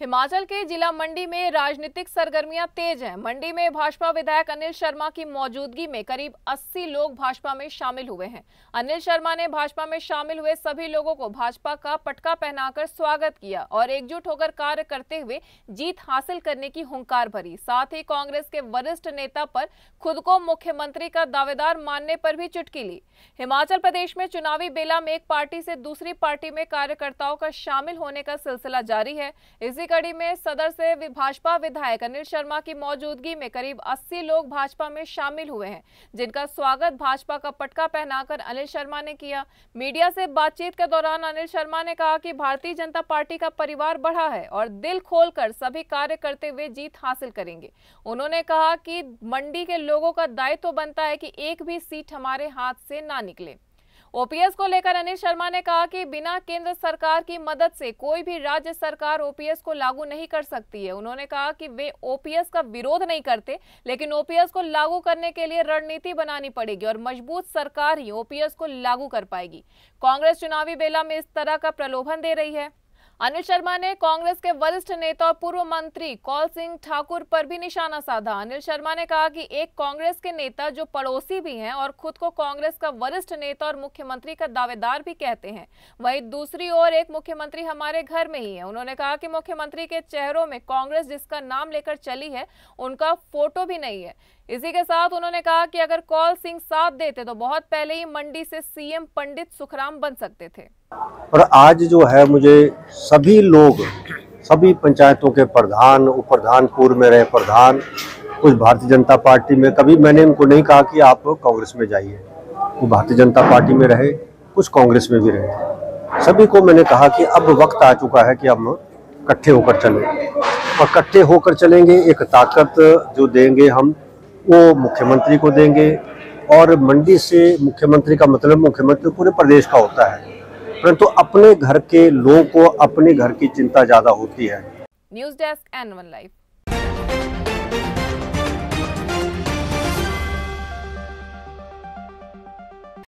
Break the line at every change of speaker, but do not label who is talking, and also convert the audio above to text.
हिमाचल के जिला मंडी में राजनीतिक सरगर्मियां तेज हैं मंडी में भाजपा विधायक अनिल शर्मा की मौजूदगी में करीब 80 लोग भाजपा में शामिल हुए हैं अनिल शर्मा ने भाजपा में शामिल हुए सभी लोगों को भाजपा का पटका पहनाकर स्वागत किया और एकजुट होकर कार्य करते हुए जीत हासिल करने की हुंकार भरी साथ ही कांग्रेस के वरिष्ठ नेता पर खुद को मुख्यमंत्री का दावेदार मानने पर भी चुटकी ली हिमाचल प्रदेश में चुनावी बेला में एक पार्टी से दूसरी पार्टी में कार्यकर्ताओं का शामिल होने का सिलसिला जारी है इसी कड़ी में सदर से भाजपा विधायक अनिल शर्मा की मौजूदगी में करीब 80 लोग भाजपा में शामिल हुए हैं जिनका स्वागत भाजपा का पटका पहनाकर अनिल शर्मा ने किया मीडिया से बातचीत के दौरान अनिल शर्मा ने कहा कि भारतीय जनता पार्टी का परिवार बढ़ा है और दिल खोलकर सभी कार्य करते हुए जीत हासिल करेंगे उन्होंने कहा कि मंडी के लोगों का दायित्व तो बनता है कि एक भी सीट हमारे हाथ से ना निकले ओपीएस को लेकर अनिल शर्मा ने कहा कि बिना केंद्र सरकार की मदद से कोई भी राज्य सरकार ओपीएस को लागू नहीं कर सकती है उन्होंने कहा कि वे ओपीएस का विरोध नहीं करते लेकिन ओपीएस को लागू करने के लिए रणनीति बनानी पड़ेगी और मजबूत सरकार ही ओपीएस को लागू कर पाएगी कांग्रेस चुनावी बेला में इस तरह का प्रलोभन दे रही है अनिल शर्मा ने कांग्रेस के वरिष्ठ नेता और पूर्व मंत्री कौल सिंह ठाकुर पर भी निशाना साधा अनिल शर्मा ने कहा कि एक कांग्रेस के नेता जो पड़ोसी भी हैं और खुद को कांग्रेस का वरिष्ठ नेता और मुख्यमंत्री का दावेदार भी कहते हैं वहीं दूसरी ओर एक मुख्यमंत्री हमारे घर में ही है उन्होंने कहा कि मुख्यमंत्री के चेहरों में कांग्रेस जिसका नाम लेकर चली है उनका फोटो भी नहीं है इसी के साथ उन्होंने कहा कि अगर कौल सिंह साथ देते तो बहुत पहले ही मंडी से सीएम पंडित सुखराम बन सकते थे
और आज जो है मुझे सभी लोग सभी पंचायतों के प्रधान उप प्रधान पूर्व में रहे प्रधान कुछ भारतीय जनता पार्टी में कभी मैंने इनको नहीं कहा कि आप कांग्रेस में जाइए वो भारतीय जनता पार्टी में रहे कुछ कांग्रेस में भी रहे सभी को मैंने कहा कि अब वक्त आ चुका है कि हम इकट्ठे होकर चलें और इकट्ठे होकर चलेंगे एक ताकत जो देंगे हम वो मुख्यमंत्री को देंगे और मंडी से मुख्यमंत्री का मतलब मुख्यमंत्री पूरे प्रदेश का होता है परंतु अपने घर के लोगों को अपने घर की चिंता ज्यादा होती है
न्यूज डेस्क एनवन लाइफ